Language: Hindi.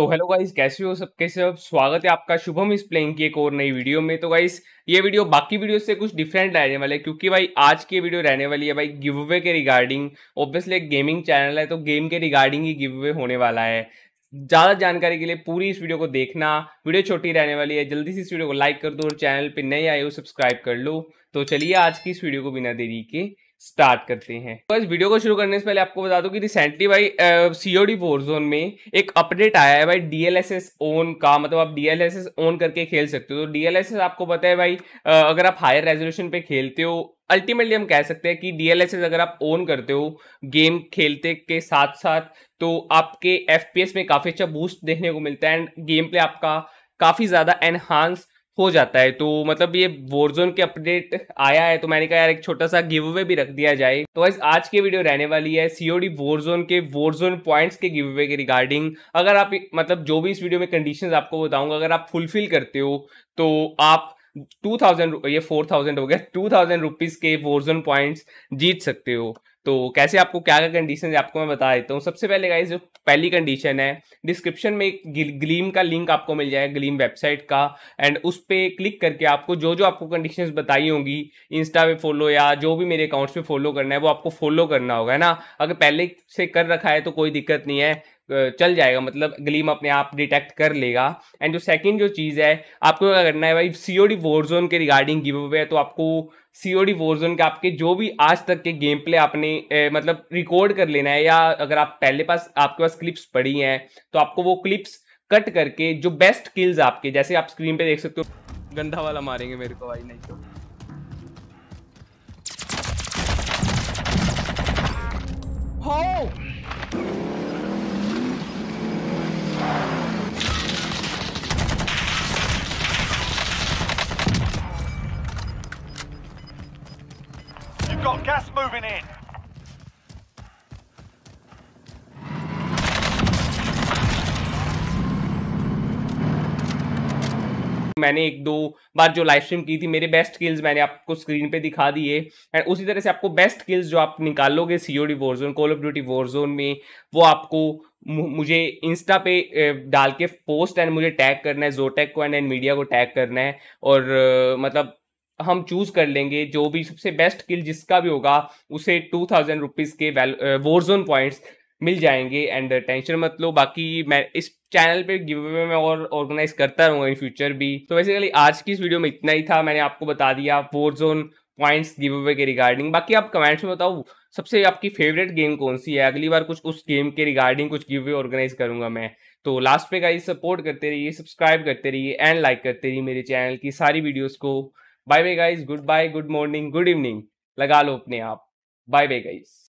तो हेलो गाइस कैसे हो सबके सब स्वागत है आपका शुभम इस प्लेइंग की एक और नई वीडियो में तो गाइस ये वीडियो बाकी वीडियो से कुछ डिफरेंट रहने वाले है क्योंकि भाई आज की वीडियो रहने वाली है भाई गिव अवे के रिगार्डिंग ऑब्वियसली एक गेमिंग चैनल है तो गेम के रिगार्डिंग ही गिव अवे होने वाला है ज़्यादा जानकारी के लिए पूरी इस वीडियो को देखना वीडियो छोटी रहने वाली है जल्दी से इस वीडियो को लाइक कर दो और चैनल पर नए आए हो सब्सक्राइब कर लो तो चलिए आज की इस वीडियो को बिना देरी के स्टार्ट करते हैं तो इस वीडियो को शुरू करने से पहले आपको बता दूं कि रिसेंटली भाई सीओडी फोर जोन में एक अपडेट आया है भाई डीएलएसएस ओन का मतलब आप डीएलएसएस ओन करके खेल सकते हो तो डीएलएसएस आपको पता है भाई आ, अगर आप हायर रेजोल्यूशन पे खेलते हो अल्टीमेटली हम कह सकते हैं कि डीएलएसएस अगर आप ओन करते हो गेम खेलते के साथ साथ तो आपके एस में काफ़ी अच्छा बूस्ट देखने को मिलता है एंड गेम प्ले आपका काफ़ी ज़्यादा एनहांस हो जाता है तो मतलब ये वोरजोन के अपडेट आया है तो मैंने कहा यार एक छोटा सा गिव अवे भी रख दिया जाए तो वैसे आज की वीडियो रहने वाली है सीओडी वोरजोन के वोरजोन पॉइंट्स के गिव अवे के रिगार्डिंग अगर आप मतलब जो भी इस वीडियो में कंडीशंस आपको बताऊंगा अगर आप फुलफिल करते हो तो आप टू थाउजेंड ये फोर थाउजेंड हो गया टू थाउजेंड रुपीज के वोर्जन पॉइंट्स जीत सकते हो तो कैसे आपको क्या क्या कंडीशन आपको मैं बता देता हूँ सबसे पहले गाइज जो पहली कंडीशन है डिस्क्रिप्शन में एक ग्लीम का लिंक आपको मिल जाएगा ग्लीम वेबसाइट का एंड उस पर क्लिक करके आपको जो जो आपको कंडीशन बताई होंगी इंस्टा पे फॉलो या जो भी मेरे अकाउंट्स पे फॉलो करना है वो आपको फॉलो करना होगा है ना अगर पहले से कर रखा है तो कोई दिक्कत नहीं है चल जाएगा मतलब ग्लीम अपने आप डिटेक्ट कर लेगा एंड जो सेकंड जो चीज़ है आपको क्या करना है भाई C O D Warzone के रिगार्डिंग गिव अवे है तो आपको सी ओ डी वोर जोन के आपके जो भी आज तक के गेम प्ले आपने ए, मतलब रिकॉर्ड कर लेना है या अगर आप पहले पास आपके पास क्लिप्स पड़ी हैं तो आपको वो क्लिप्स कट करके जो बेस्ट किल्स आपके जैसे आप स्क्रीन पे देख सकते हो गंदा वाला मारेंगे मेरे को भाई नहीं तो We've got gas moving in. मैंने एक दो बार जो लाइव स्ट्रीम की थी मेरे बेस्ट स्किल्स मैंने आपको स्क्रीन पे दिखा दिए एंड उसी तरह से आपको बेस्ट स्किल्स जो आप निकालोगे C O D Warzone Call of Duty Warzone में वो आपको मुझे इंस्टा पे डाल के पोस्ट एंड मुझे टैग करना है जोटेक को एंड एंड मीडिया को टैग करना है और मतलब हम चूज कर लेंगे जो भी सबसे बेस्ट किल जिसका भी होगा उसे टू थाउजेंड रुपीज के वोर जोन पॉइंट्स मिल जाएंगे एंड टेंशन मत लो बाकी मैं इस चैनल पे गिव अवे में और ऑर्गेनाइज करता रहूंगा इन फ्यूचर भी तो बेसिकली आज की इस वीडियो में इतना ही था मैंने आपको बता दिया Warzone points giveaway के रिगार्डिंग बाकी आप कमेंट्स में बताओ सबसे आपकी फेवरेट गेम कौन सी है अगली बार कुछ उस गेम के रिगार्डिंग कुछ गिव अवे ऑर्गेनाइज करूंगा मैं तो लास्ट पे का सपोर्ट करते रहिए सब्सक्राइब करते रहिए एंड लाइक करते रहिए मेरे चैनल की सारी वीडियोज़ को bye bye guys goodbye good morning good evening लगा लो अपने आप बाय बाय गाइज